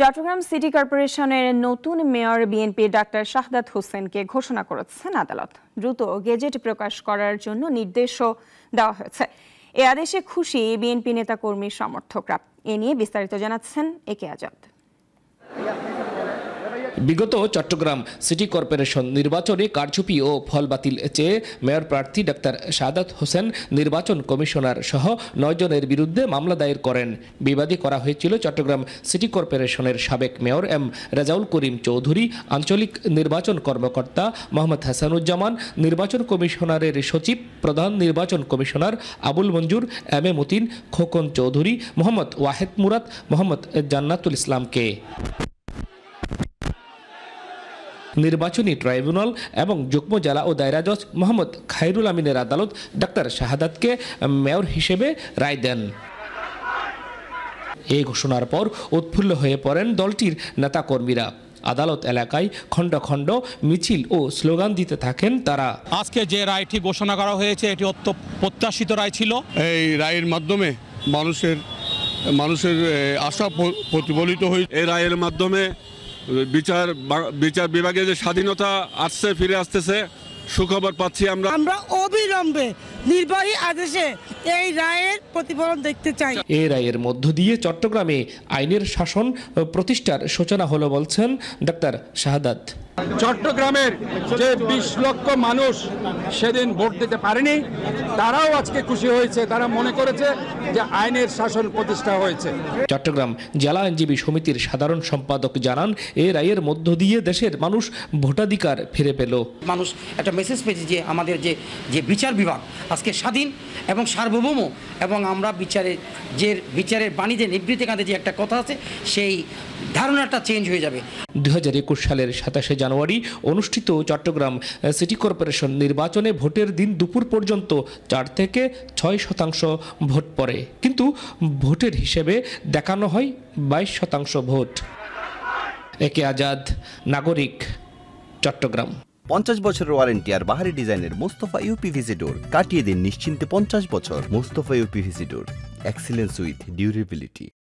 Chittagong city কর্পোরেশনের নতুন mayor BNP doctor Shahadat হোসেনকে ঘোষণা করেছেন আদালত দ্রুত গেজেট প্রকাশ করার জন্য নির্দেশও দেওয়া হয়েছে এ আদেশে খুশি বিএনপি নেতাকর্মী সমর্থকরা এ নিয়ে বিস্তারিত জানাচ্ছেন একে আজাদ বিগত চট্টগ্রাম সিটি কর্পোরেশন নির্বাচনে কারছুপি ও ফল বাতিল চেয়ে মেয়র প্রার্থী ডাক্তার সাদাত হোসেন নির্বাচন কমিশনার সহ নয়জনের বিরুদ্ধে মামলা দায়ের করেন বিবাদী করা হয়েছিল চট্টগ্রাম সিটি কর্পোরেশনের সাবেক মেয়র এম রেজাউল করিম চৌধুরী আঞ্চলিক নির্বাচন কর্মকর্তা মোহাম্মদ হাসানুজ্জামান নির্বাচন কমিশনারের সচিব প্রধান নির্বাচন commissioner Abul Manzur M A Matin Khokon Chowdhury Mohammad Wahed Murad Mohammad Jannatul ইসলামকে নির্বাচনী ট্রাইব্যুনাল এবং যুগ্ম জেলা ও দায়রা জজ মোহাম্মদ খাইরুল আমিনের আদালত ডাক্তার শাহাদাতকে মেয়র হিসেবে রায় দেন এই ঘোষণার পর উৎফুল্ল হয়ে পড়েন দলটির নেতাকর্মীরা আদালত এলাকায় খণ্ড খণ্ড মিছিল ও স্লোগান দিতে থাকেন তারা আজকে যে রায়টি ঘোষণা করা হয়েছে এটি প্রত্যাশিত রায় ছিল এই রায়ের মাধ্যমে মানুষের মানুষের আশা প্রতিফলিত হয়েছে এই রায়ের মাধ্যমে বিচার বিচার বিভাগে যে স্বাধীনতা আসছে ফিরে আসতেছে সুখবর পাচ্ছি আমরা আমরা অবিলম্বে নির্বাহী আদেশে এই রায়ের প্রতিফলন দেখতে চাই এই রায়ের মধ্য দিয়ে চট্টগ্রামে আইনের শাসন প্রতিষ্ঠার সূচনা হলো বলছেন ডাক্তার শাহাদাত চট্টগ্রামের যে বিশ লক্ষ মানুষ সেদিন ভোট দিতে পারেনি তারাও আজকে খুশি হয়েছে তারা মনে করেছে যে আইনের শাসন প্রতিষ্ঠা হয়েছে চট্টগ্রাম জেলা আইনজীবী সমিতির সাধারণ সম্পাদক জানান এ রায়ের মধ্য দিয়ে দেশের মানুষ ভোটাধিকার ফিরে পেল মানুষ একটা মেসেজ পেয়েছে যে আমাদের যে যে বিচার বিভাগ আজকে স্বাধীন এবং সার্বভৌম এবং আমরা বিচারে যে বিচারের বাণিজ্যে নিবৃত্তি কাঁধে যে একটা কথা আছে সেই ধারণাটা চেঞ্জ হয়ে যাবে দু সালের সাতাশে জানুয়ারি অনুষ্ঠিত চট্টগ্রাম সিটি কর্পোরেশন নির্বাচনে ভোটের দিন দুপুর পর্যন্ত চার থেকে ছয় শতাংশ ভোট পড়ে কিন্তু ভোটের হিসেবে দেখানো হয় বাইশ শতাংশ ভোট একে আজাদ নাগরিক চট্টগ্রাম পঞ্চাশ বছরের ওয়ারেন্টি আর বাহারি ডিজাইনের মোস্তফা ইউপিভিসি ডোর কাটিয়ে দিন নিশ্চিন্তে পঞ্চাশ বছর Mostafa UPVC door excellence with durability